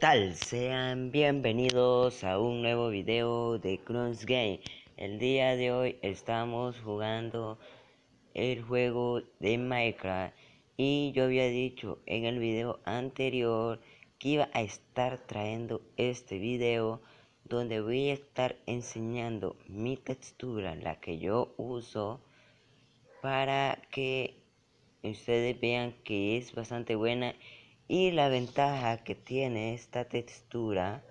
tal? Sean bienvenidos a un nuevo video de Cross Game. El día de hoy estamos jugando el juego de Minecraft. Y yo había dicho en el video anterior que iba a estar trayendo este video donde voy a estar enseñando mi textura, la que yo uso, para que ustedes vean que es bastante buena y la ventaja que tiene esta textura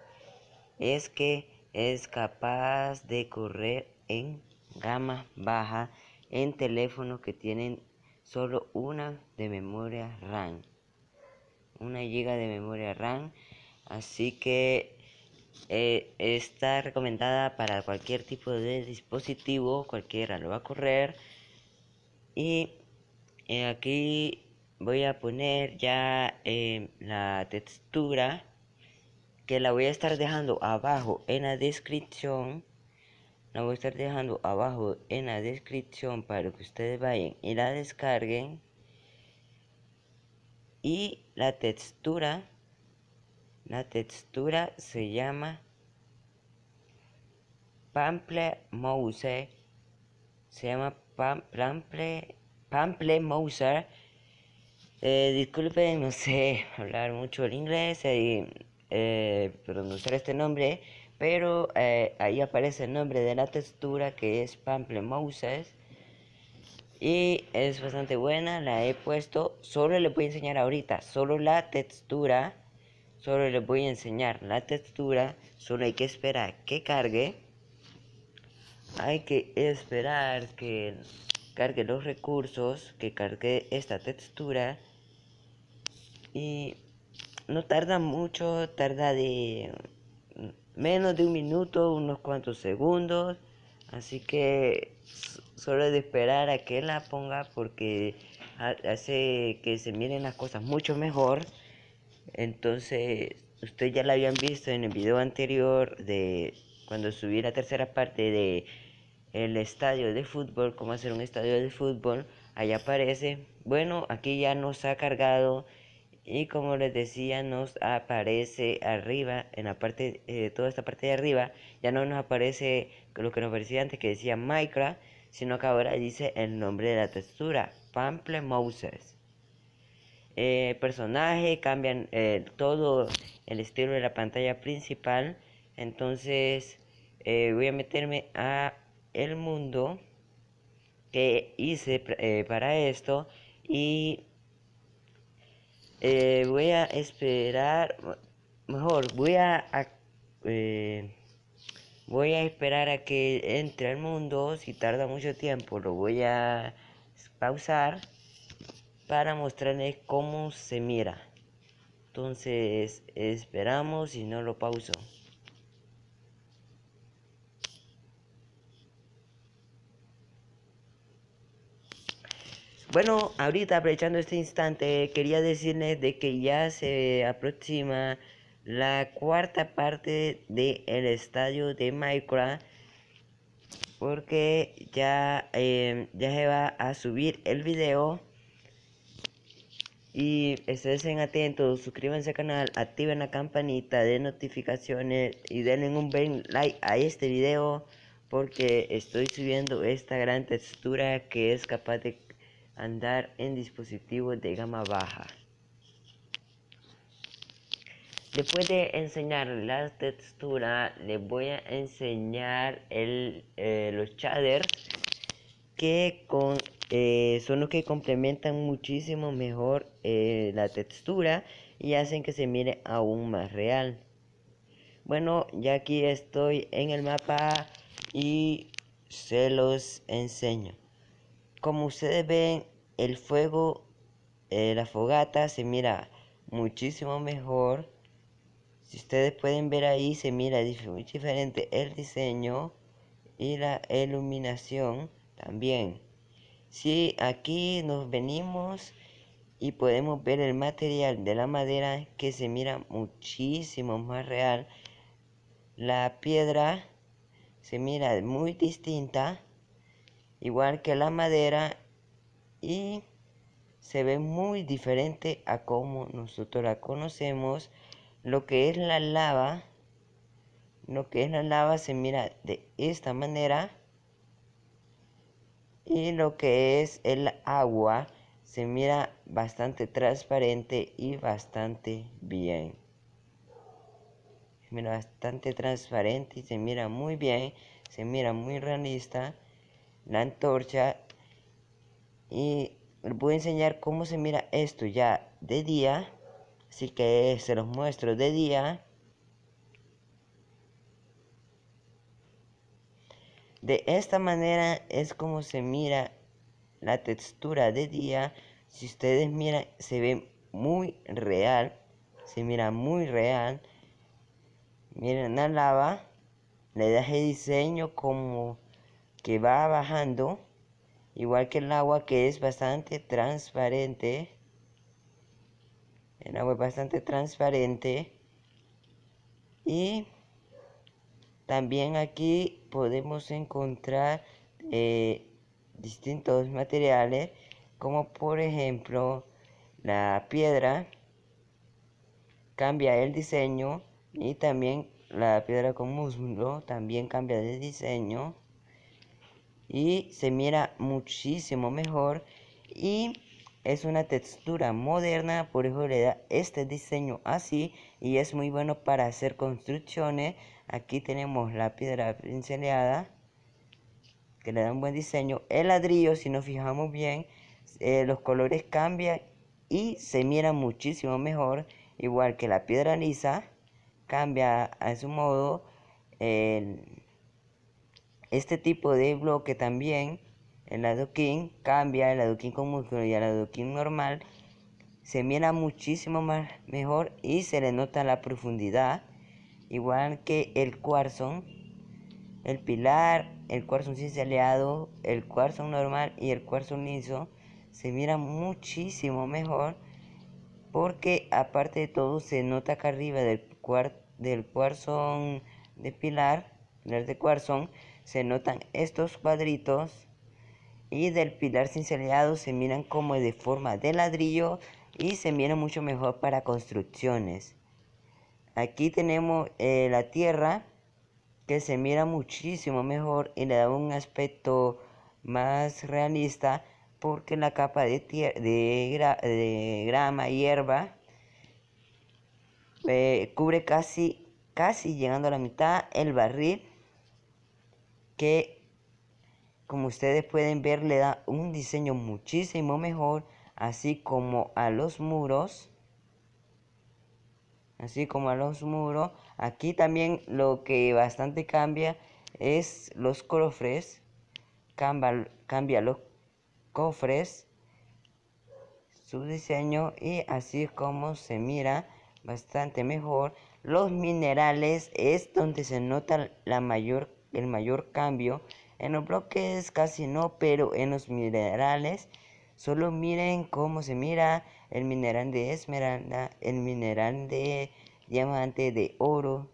es que es capaz de correr en gama baja en teléfonos que tienen solo una de memoria RAM. Una giga de memoria RAM. Así que eh, está recomendada para cualquier tipo de dispositivo, cualquiera lo va a correr. Y eh, aquí voy a poner ya em, la textura que la voy a estar dejando abajo en la descripción la voy a estar dejando abajo en la descripción para que ustedes vayan y la descarguen y la textura la textura se llama pample mouse se llama pample pample eh, disculpe, no sé hablar mucho el inglés y eh, eh, pronunciar este nombre, pero eh, ahí aparece el nombre de la textura que es Pamplemousses y es bastante buena, la he puesto, solo le voy a enseñar ahorita, solo la textura, solo le voy a enseñar la textura, solo hay que esperar que cargue, hay que esperar que cargue los recursos, que cargue esta textura y no tarda mucho, tarda de mm, menos de un minuto, unos cuantos segundos, así que solo de esperar a que la ponga porque hace que se miren las cosas mucho mejor. Entonces, ustedes ya la habían visto en el video anterior de cuando subí la tercera parte de el estadio de fútbol, cómo hacer un estadio de fútbol, ahí aparece. Bueno, aquí ya nos ha cargado y como les decía, nos aparece arriba, en la parte, eh, toda esta parte de arriba, ya no nos aparece lo que nos aparecía antes que decía Minecraft, sino que ahora dice el nombre de la textura, pample Eh, personaje, cambian eh, todo el estilo de la pantalla principal. Entonces eh, voy a meterme a el mundo que hice eh, para esto y eh, voy a esperar mejor voy a, eh, voy a esperar a que entre el mundo si tarda mucho tiempo lo voy a pausar para mostrarles cómo se mira entonces esperamos y no lo pauso Bueno, ahorita aprovechando este instante, quería decirles de que ya se aproxima la cuarta parte del estadio de Minecraft porque ya, em, ya se va a subir el video y estén atentos, suscríbanse al canal, activen la campanita de notificaciones y denle un buen like a este video porque estoy subiendo esta gran textura que es capaz de andar en dispositivos de gama baja. Después de enseñar la textura, les voy a enseñar el, eh, los shaders que con, eh, son los que complementan muchísimo mejor eh, la textura y hacen que se mire aún más real. Bueno, ya aquí estoy en el mapa y se los enseño. Como ustedes ven, el fuego, eh, la fogata se mira muchísimo mejor. Si ustedes pueden ver ahí, se mira muy diferente el diseño y la iluminación también. Si aquí nos venimos y podemos ver el material de la madera que se mira muchísimo más real. La piedra se mira muy distinta igual que la madera y se ve muy diferente a como nosotros la conocemos. Lo que es la lava, lo que es la lava se mira de esta manera y lo que es el agua se mira bastante transparente y bastante bien. Se mira bastante transparente y se mira muy bien, se mira muy realista la antorcha y les voy a enseñar cómo se mira esto ya de día así que se los muestro de día de esta manera es como se mira la textura de día si ustedes miran se ve muy real se mira muy real miren la lava le da el diseño como que va bajando, igual que el agua que es bastante transparente. El agua es bastante transparente. Y también aquí podemos encontrar eh, distintos materiales, como por ejemplo la piedra. Cambia el diseño y también la piedra con muslo también cambia de diseño y se mira muchísimo mejor y es una textura moderna, por eso le da este diseño así y es muy bueno para hacer construcciones. Aquí tenemos la piedra pinceleada que le da un buen diseño. El ladrillo, si nos fijamos bien, eh, los colores cambian y se mira muchísimo mejor, igual que la piedra lisa, cambia a su modo. el este tipo de bloque también, el adoquín, cambia el adoquín con músculo y el adoquín normal. Se mira muchísimo mejor y se le nota la profundidad. Igual que el cuarzo, el pilar, el cuarzo cinceleado, el cuarzo normal y el cuarzo liso se mira muchísimo mejor porque aparte de todo se nota acá arriba del, cuar del de pilar de cuarzo se notan estos cuadritos y del pilar cincelado se miran como de forma de ladrillo y se miran mucho mejor para construcciones. Aquí tenemos eh, la tierra que se mira muchísimo mejor y le da un aspecto más realista porque la capa de, de, de grama hierba eh, cubre casi, casi llegando a la mitad el barril que como ustedes pueden ver le da un diseño muchísimo mejor así como a los muros así como a los muros aquí también lo que bastante cambia es los cofres cambia, cambia los cofres su diseño y así como se mira bastante mejor los minerales es donde se nota la mayor el mayor cambio. En los bloques casi no, pero en los minerales solo miren cómo se mira el mineral de esmeralda, el mineral de diamante, de oro,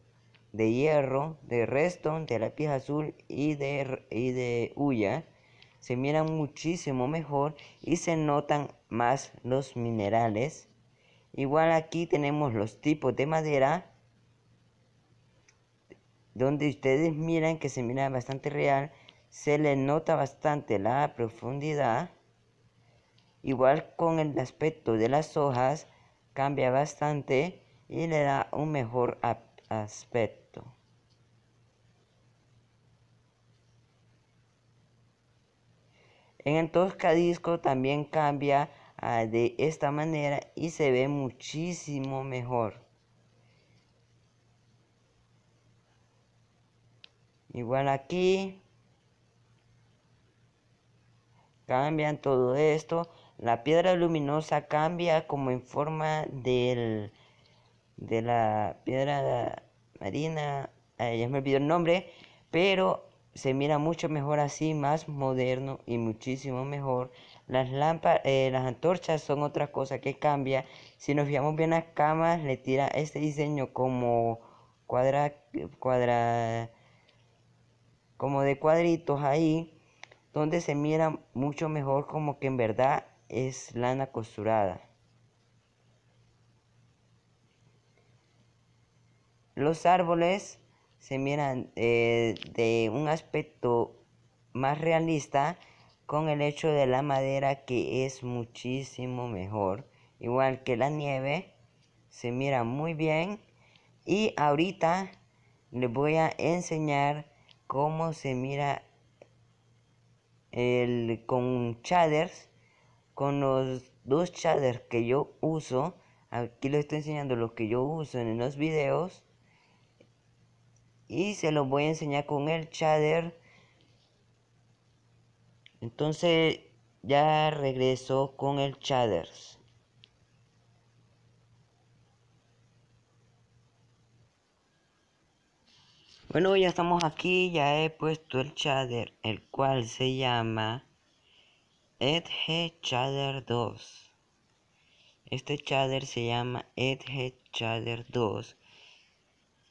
de hierro, de redstone, de la pieza azul y de, y de huya. Se miran muchísimo mejor y se notan más los minerales. Igual aquí tenemos los tipos de madera donde ustedes miran que se mira bastante real, se le nota bastante la profundidad. Igual con el aspecto de las hojas, cambia bastante y le da un mejor aspecto. En el toscadisco también cambia ah, de esta manera y se ve muchísimo mejor. igual aquí cambian todo esto la piedra luminosa cambia como en forma del de la piedra marina ya me olvidó el nombre pero se mira mucho mejor así más moderno y muchísimo mejor las lámparas eh, las antorchas son otra cosa que cambia si nos fijamos bien las camas le tira este diseño como cuadra cuadra como de cuadritos ahí, donde se mira mucho mejor como que en verdad es lana costurada. Los árboles se miran eh, de un aspecto más realista con el hecho de la madera que es muchísimo mejor. Igual que la nieve, se mira muy bien. Y ahorita les voy a enseñar cómo se mira el con chaders con los dos chaders que yo uso aquí lo estoy enseñando lo que yo uso en los videos y se los voy a enseñar con el shader entonces ya regreso con el chaders Bueno, ya estamos aquí, ya he puesto el shader, el cual se llama Edge Shader 2. Este shader se llama Edge Shader 2,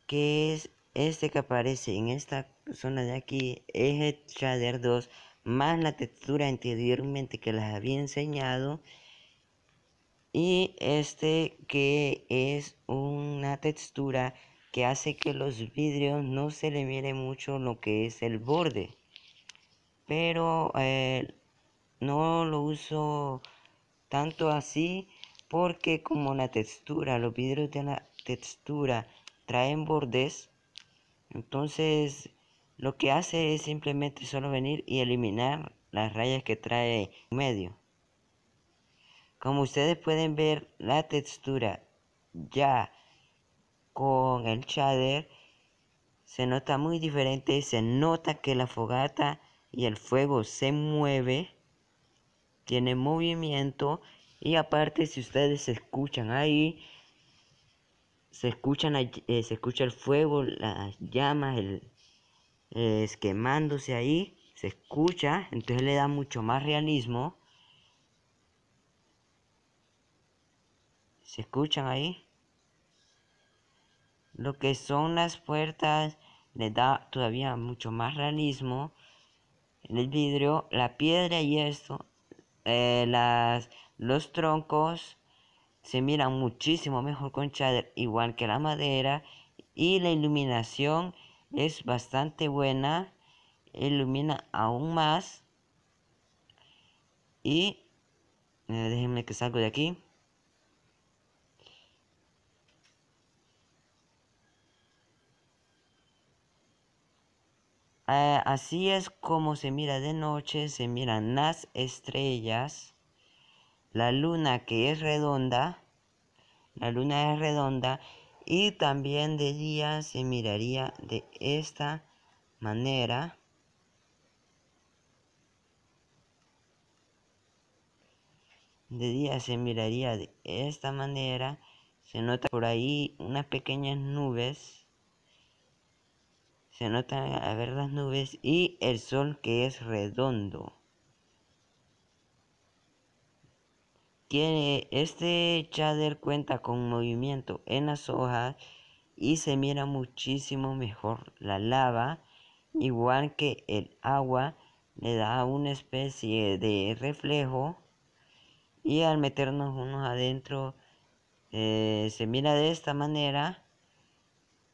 que es este que aparece en esta zona de aquí, Edge Shader 2, más la textura anteriormente que les había enseñado. Y este que es una textura que hace que los vidrios no se le mire mucho lo que es el borde. Pero eh, no lo uso tanto así porque como la textura, los vidrios de la textura traen bordes, entonces lo que hace es simplemente solo venir y eliminar las rayas que trae medio. Como ustedes pueden ver, la textura ya con el shader se nota muy diferente, se nota que la fogata y el fuego se mueve, tiene movimiento y aparte si ustedes escuchan ahí, se, escuchan, eh, se escucha el fuego, las llamas, el, eh, quemándose ahí, se escucha, entonces le da mucho más realismo. ¿Se escuchan ahí? Lo que son las puertas le da todavía mucho más realismo. el vidrio, la piedra y esto, eh, las, los troncos se miran muchísimo mejor con shader, igual que la madera. Y la iluminación es bastante buena, ilumina aún más. Y eh, déjenme que salgo de aquí. Ah, así es como se mira de noche, se miran las estrellas, la luna que es redonda, la luna es redonda y también de día se miraría de esta manera. De día se miraría de esta manera. Se nota por ahí unas pequeñas nubes se nota a ver las nubes y el sol que es redondo. Tiene, este cháder, cuenta con movimiento en las hojas y se mira muchísimo mejor. La lava, igual que el agua, le da una especie de reflejo y al meternos unos adentro eh, se mira de esta manera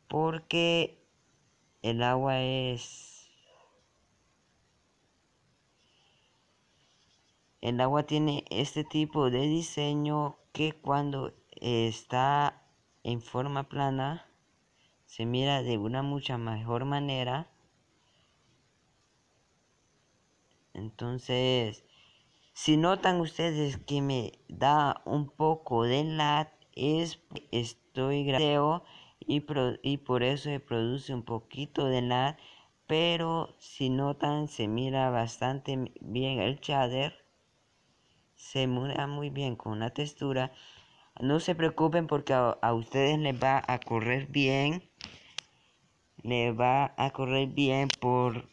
porque el agua es... El agua tiene este tipo de diseño que cuando está en forma plana se mira de una mucha mejor manera. Entonces, si notan ustedes que me da un poco de lat, es estoy grabando y, por eso se produce un poquito de nada pero si notan se mira bastante bien el chatter. se mira muy bien con una textura. No se preocupen porque a, ustedes les va a correr bien, les va a correr bien por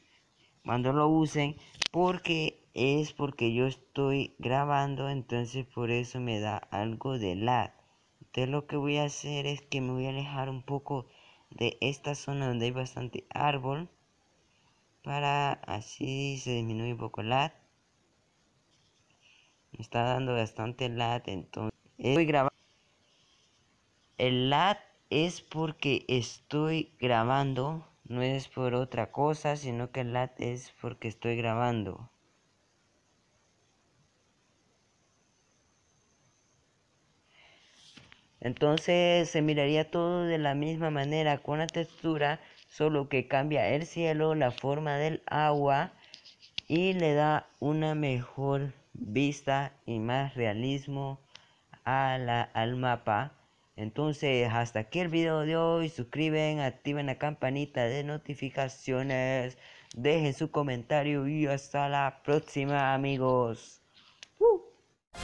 cuando lo usen, porque es porque yo estoy grabando, entonces por eso me da algo de lat entonces lo que voy a hacer es que me voy a alejar un poco de esta zona donde hay bastante árbol. Para así se disminuye un poco el lat Me está dando bastante lat Entonces estoy grabando. El lat es porque estoy grabando. No es por otra cosa, sino que el lat es porque estoy grabando. Entonces se miraría todo de la misma manera, con la textura, solo que cambia el cielo, la forma del agua y le da una mejor vista y más realismo al mapa. Entonces, hasta aquí el video de hoy. Suscriben, activen la campanita de notificaciones. Dejen su comentario y hasta la próxima, amigos. ¡Uh!